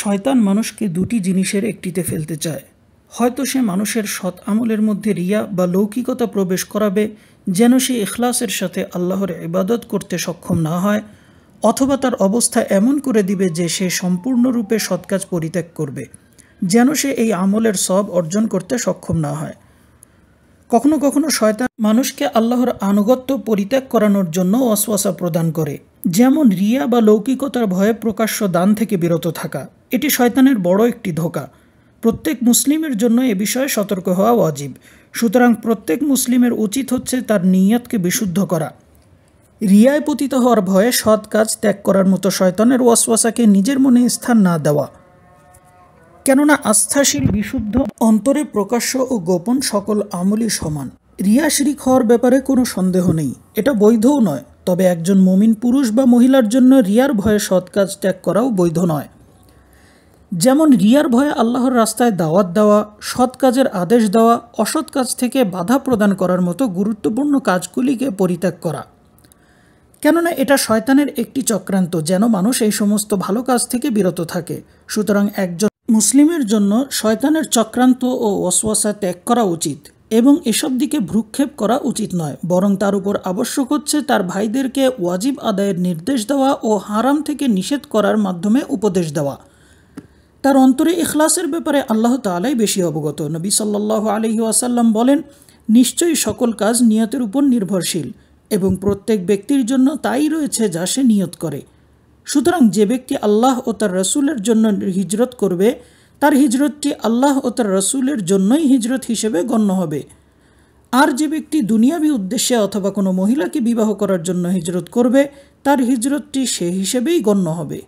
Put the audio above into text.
শয়তান মানুষকে দুটি জিনিসের একটিতে ফেলতে চায় হয়তো সে মানুষের সৎ আমলের মধ্যে রিয়া বা লৌকিকতা প্রবেশ করাবে যেন সে এখলাসের সাথে আল্লাহর ইবাদত করতে সক্ষম না হয় অথবা তার অবস্থা এমন করে দিবে যে সে সম্পূর্ণরূপে সৎকাজ পরিত্যাগ করবে যেন সে এই আমলের সব অর্জন করতে সক্ষম না হয় কখনো কখনো শয়তান মানুষকে আল্লাহর আনুগত্য পরিত্যাগ করানোর জন্য অশ্বাসা প্রদান করে যেমন রিয়া বা লৌকিকতার ভয়ে প্রকাশ্য দান থেকে বিরত থাকা এটি শয়তানের বড় একটি ধোকা প্রত্যেক মুসলিমের জন্য এ বিষয়ে সতর্ক হওয়া অজীব সুতরাং প্রত্যেক মুসলিমের উচিত হচ্ছে তার নিয়তকে বিশুদ্ধ করা রিয়ায় পতিত হওয়ার ভয়ে সৎ কাজ ত্যাগ করার মতো শয়তানের ওয়াসওয়াসাকে নিজের মনে স্থান না দেওয়া কেননা আস্থাশীল বিশুদ্ধ অন্তরে প্রকাশ্য ও গোপন সকল আমলই সমান রিয়া শিরিক হওয়ার ব্যাপারে কোনো সন্দেহ নেই এটা বৈধও নয় তবে একজন মমিন পুরুষ বা মহিলার জন্য রিয়ার ভয়ে সৎ কাজ ত্যাগ করাও বৈধ নয় যেমন রিয়ার ভয়ে আল্লাহর রাস্তায় দাওয়াত দেওয়া সৎ কাজের আদেশ দেওয়া অসৎ কাজ থেকে বাধা প্রদান করার মতো গুরুত্বপূর্ণ কাজগুলিকে পরিত্যাগ করা কেননা এটা শয়তানের একটি চক্রান্ত যেন মানুষ এই সমস্ত ভালো কাজ থেকে বিরত থাকে সুতরাং একজন মুসলিমের জন্য শয়তানের চক্রান্ত ও ওসওয়াসা ত্যাগ করা উচিত এবং এসব দিকে ভ্রুক্ষেপ করা উচিত নয় বরং তার উপর আবশ্যক হচ্ছে তার ভাইদেরকে ওয়াজিব আদায়ের নির্দেশ দেওয়া ও হারাম থেকে নিষেধ করার মাধ্যমে উপদেশ দেওয়া তার অন্তরে এখলাসের ব্যাপারে আল্লাহ তালাই বেশি অবগত নবী সাল্লাহ আলহি আসাল্লাম বলেন নিশ্চয়ই সকল কাজ নিয়তের উপর নির্ভরশীল এবং প্রত্যেক ব্যক্তির জন্য তাই রয়েছে যা সে নিয়ত করে সুতরাং যে ব্যক্তি আল্লাহ ও তার রসুলের জন্য হিজরত করবে তার হিজরতটি আল্লাহ ও তার রসুলের জন্যই হিজরত হিসেবে গণ্য হবে আর যে ব্যক্তি দুনিয়াবি উদ্দেশ্যে অথবা কোনো মহিলাকে বিবাহ করার জন্য হিজরত করবে তার হিজরতটি সে হিসেবেই গণ্য হবে